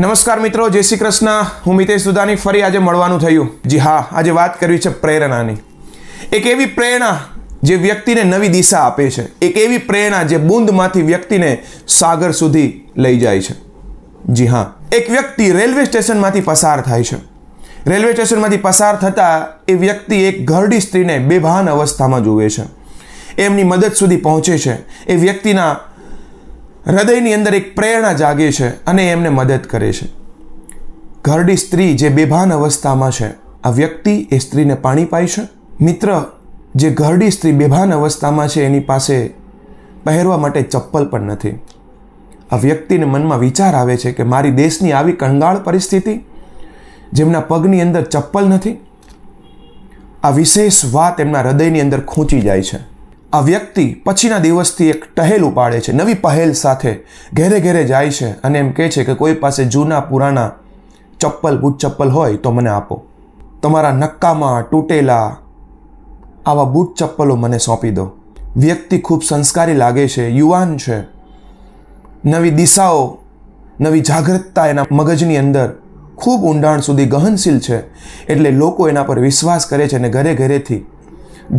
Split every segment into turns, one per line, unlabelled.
નમસ્કાર મિત્રો જય શ્રી કૃષ્ણ હું મિતેશ દુદાની ફરી આજે મળવાનું થયું જી હા આજે વાત કરવી છે પ્રેરણાની એક એવી પ્રેરણા જે વ્યક્તિને નવી દિશા આપે છે એક એવી પ્રેરણા જે બૂંદમાંથી વ્યક્તિને સાગર સુધી લઈ જાય છે જી હા એક વ્યક્તિ રેલવે સ્ટેશનમાંથી પસાર થાય છે રેલવે સ્ટેશનમાંથી પસાર થતાં એ વ્યક્તિ એક ઘરડી સ્ત્રીને બેભાન અવસ્થામાં જુએ છે એમની મદદ સુધી પહોંચે છે એ વ્યક્તિના હૃદયની અંદર એક પ્રેરણા જાગે છે અને એમને મદદ કરે છે ઘરડી સ્ત્રી જે બેભાન અવસ્થામાં છે આ વ્યક્તિ એ સ્ત્રીને પાણી પાય છે મિત્ર જે ઘરડી સ્ત્રી બેભાન અવસ્થામાં છે એની પાસે પહેરવા માટે ચપ્પલ પણ નથી આ વ્યક્તિને મનમાં વિચાર આવે છે કે મારી દેશની આવી કંગાળ પરિસ્થિતિ જેમના પગની અંદર ચપ્પલ નથી આ વિશેષ વાત એમના હૃદયની અંદર ખૂંચી જાય છે આ વ્યક્તિ પછીના દિવસથી એક ટહેલ ઉપાડે છે નવી પહેલ સાથે ઘેરે ઘેરે જાય છે અને એમ કહે છે કે કોઈ પાસે જૂના પુરાણા ચપ્પલ બૂટ ચપ્પલ હોય તો મને આપો તમારા નક્કામાં તૂટેલા આવા બૂટ ચપ્પલો મને સોંપી દો વ્યક્તિ ખૂબ સંસ્કારી લાગે છે યુવાન છે નવી દિશાઓ નવી જાગૃતતા એના મગજની અંદર ખૂબ ઊંડાણ સુધી ગહનશીલ છે એટલે લોકો એના પર વિશ્વાસ કરે છે અને ઘરે ઘરેથી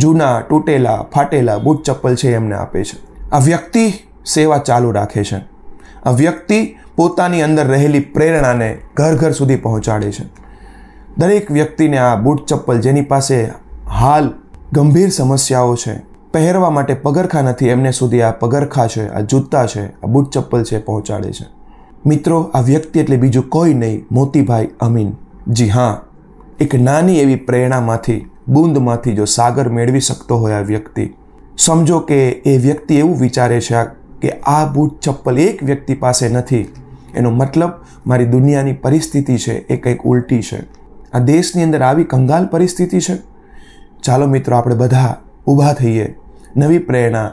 જૂના તૂટેલા ફાટેલા બૂટ ચપ્પલ છે એમને આપે છે આ વ્યક્તિ સેવા ચાલુ રાખે છે આ વ્યક્તિ પોતાની અંદર રહેલી પ્રેરણાને ઘર ઘર સુધી પહોંચાડે છે દરેક વ્યક્તિને આ બૂટ ચપ્પલ જેની પાસે હાલ ગંભીર સમસ્યાઓ છે પહેરવા માટે પગરખા નથી એમને સુધી આ પગરખા છે આ જૂતા છે આ બૂટ ચપ્પલ છે પહોંચાડે છે મિત્રો આ વ્યક્તિ એટલે બીજું કોઈ નહીં મોતીભાઈ અમીન જી હા એક નાની એવી પ્રેરણામાંથી બૂંદમાંથી જો સાગર મેળવી શકતો હોય આ વ્યક્તિ સમજો કે એ વ્યક્તિ એવું વિચારે છે કે આ બૂટ ચપ્પલ એક વ્યક્તિ પાસે નથી એનો મતલબ મારી દુનિયાની પરિસ્થિતિ છે એ કંઈક ઉલટી છે આ દેશની અંદર આવી કંગાલ પરિસ્થિતિ છે ચાલો મિત્રો આપણે બધા ઊભા થઈએ નવી પ્રેરણા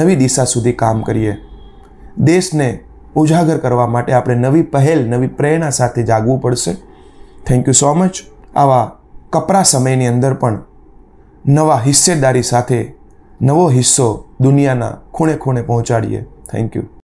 નવી દિશા સુધી કામ કરીએ દેશને ઉજાગર કરવા માટે આપણે નવી પહેલ નવી પ્રેરણા સાથે જાગવું પડશે થેન્ક યુ સો મચ આવા કપરા સમયની અંદર પણ નવા હિસ્સેદારી સાથે નવો હિસ્સો દુનિયાના ખૂણે ખૂણે પહોંચાડીએ થેન્ક યુ